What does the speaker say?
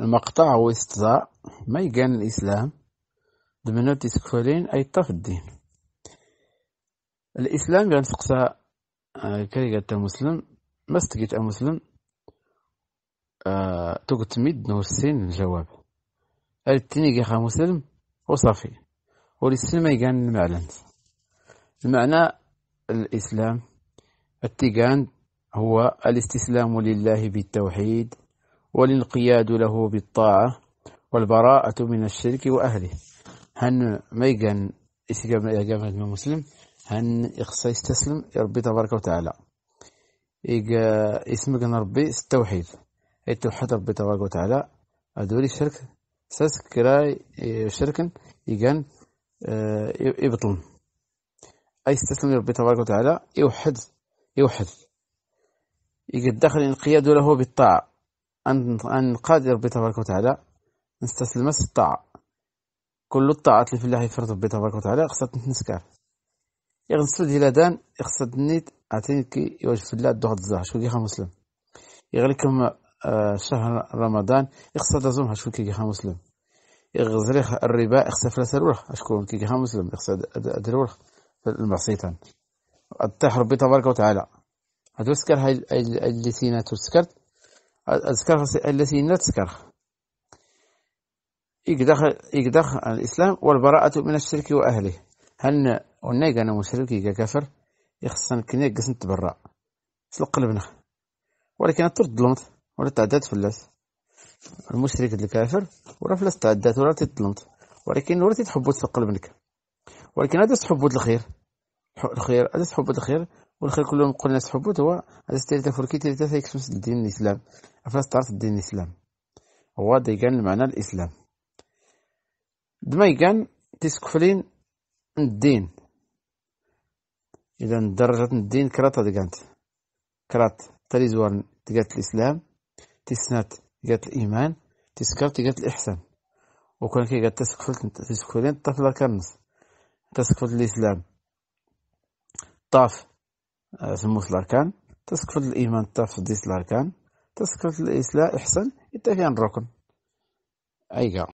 المقطع وسط ذا ميغان الإسلام دمنو تسكولين أي طف الدين الإسلام يعني سقسى كريقة المسلم ما استقيت المسلم آه تقت نور السين الجواب قال التيني جي مسلم وصافي ولسن ما يقان المعلن المعنى الإسلام التيقان هو الاستسلام لله بالتوحيد والانقياد له بالطاعة والبراءة من الشرك وأهله هن ميغان إسجام من مسلم هن إخصى يستسلم ربي تبارك وتعالى إيجا اسمك ربي التوحيد التوحيد ربي تبارك وتعالى أدوري الشرك ساسك كراي شركا إيجان اه يبطل أي استسلم لربي تبارك وتعالى يوحد يوحد يقد دخل الانقياد له بالطاعة أن أن قادر تبارك وتعالى نستسلم الطاعة كل الطاعات اللي في الله يفرض ربي تبارك وتعالى خصها نتنسكار يغد ديال إلى دان يخصد نيت عطيني كي يوجد في الله الدوغ الزهر كي كيخا مسلم يغليكم آه، شهر رمضان يخصد زوم شكون كيخا مسلم يغزريخ الربا يخصد فلاس الورخ شكون كيخا مسلم يخصد الورخ المعصيتان الطيح ربي تبارك وتعالى هادو سكر هاي اللي تينا تسكرت أذكر التي نذكر إقداخ عن الإسلام والبراءة من الشرك وأهله هن ونيك أنا مشرك كفر يخصنا كنيك قسم تبرع قلبنا ولكن ترد ظلمت ولا تعدات فلاس المشرك الكافر ولا فلاس تعدات ولا تظلمت ولكن ولا تحبوا تسلق منك ولكن هذا تحبوا الخير الخير هذا تحبوا الخير والخير كله نقول الناس حبوت هو استيرتا فركي تيرتا تيكسوس الدين الإسلام أفاس تعرف الدين الإسلام هو دي كان معنى الإسلام دمي كان تيسكفلين الدين إذا درجة الدين كرات هادي كانت كرات تريزوان زوار تقات الإسلام تيسنات تقات الإيمان تيسكر تقات الإحسان وكان كي قالت تسكفل تسكفلين الطفلة كنص تسكفل الإسلام طاف تموت آه، الأركان تسكت الإيمان تا في ديس الأركان تسكت الإسلام إحسن إتا فيها الركن أيقا